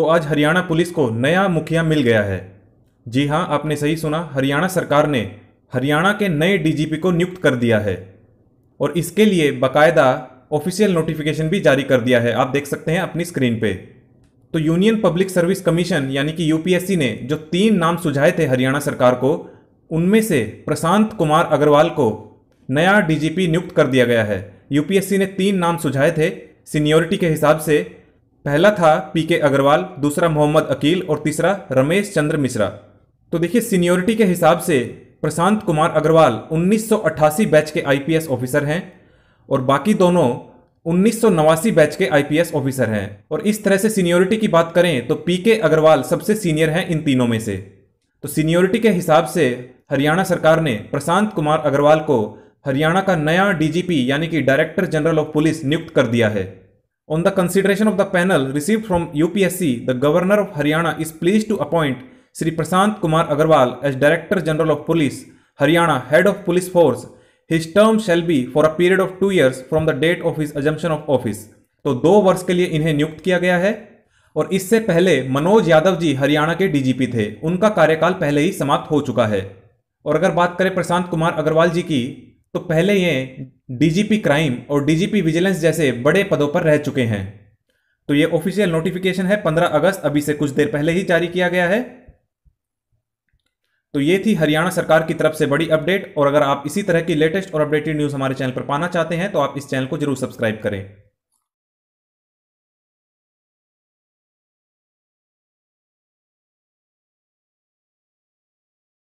तो आज हरियाणा पुलिस को नया मुखिया मिल गया है जी हाँ आपने सही सुना हरियाणा सरकार ने हरियाणा के नए डीजीपी को नियुक्त कर दिया है और इसके लिए बाकायदा ऑफिशियल नोटिफिकेशन भी जारी कर दिया है आप देख सकते हैं अपनी स्क्रीन पे तो यूनियन पब्लिक सर्विस कमीशन यानी कि यूपीएससी ने जो तीन नाम सुझाए थे हरियाणा सरकार को उनमें से प्रशांत कुमार अग्रवाल को नया डीजीपी नियुक्त कर दिया गया है यूपीएससी ने तीन नाम सुझाए थे सीनियोरिटी के हिसाब से पहला था पी के अग्रवाल दूसरा मोहम्मद अकील और तीसरा रमेश चंद्र मिश्रा तो देखिए सीनियोरिटी के हिसाब से प्रशांत कुमार अग्रवाल 1988 बैच के आईपीएस ऑफिसर हैं और बाकी दोनों उन्नीस बैच के आईपीएस ऑफिसर हैं और इस तरह से सीनियोरिटी की बात करें तो पी के अग्रवाल सबसे सीनियर हैं इन तीनों में से तो सीनियोरिटी के हिसाब से हरियाणा सरकार ने प्रशांत कुमार अग्रवाल को हरियाणा का नया डीजीपी यानी कि डायरेक्टर जनरल ऑफ पुलिस नियुक्त कर दिया है On the consideration of the panel received from UPSC, the Governor of Haryana is pleased to appoint Sri Prashant Kumar Agarwal as Director General of Police, Haryana Head of Police Force. His term shall be for a period of two years from the date of his assumption of office. तो दो वर्ष के लिए इन्हें नियुक्त किया गया है और इससे पहले मनोज यादव जी हरियाणा के डीजीपी थे उनका कार्यकाल पहले ही समाप्त हो चुका है और अगर बात करें प्रशांत कुमार अग्रवाल जी की तो पहले ये डीजीपी क्राइम और डीजीपी विजिलेंस जैसे बड़े पदों पर रह चुके हैं तो ये ऑफिशियल नोटिफिकेशन है 15 अगस्त अभी से कुछ देर पहले ही जारी किया गया है तो ये थी हरियाणा सरकार की तरफ से बड़ी अपडेट और अगर आप इसी तरह की लेटेस्ट और अपडेटेड न्यूज़ हमारे चैनल पर पाना चाहते हैं तो आप इस चैनल को जरूर सब्सक्राइब करें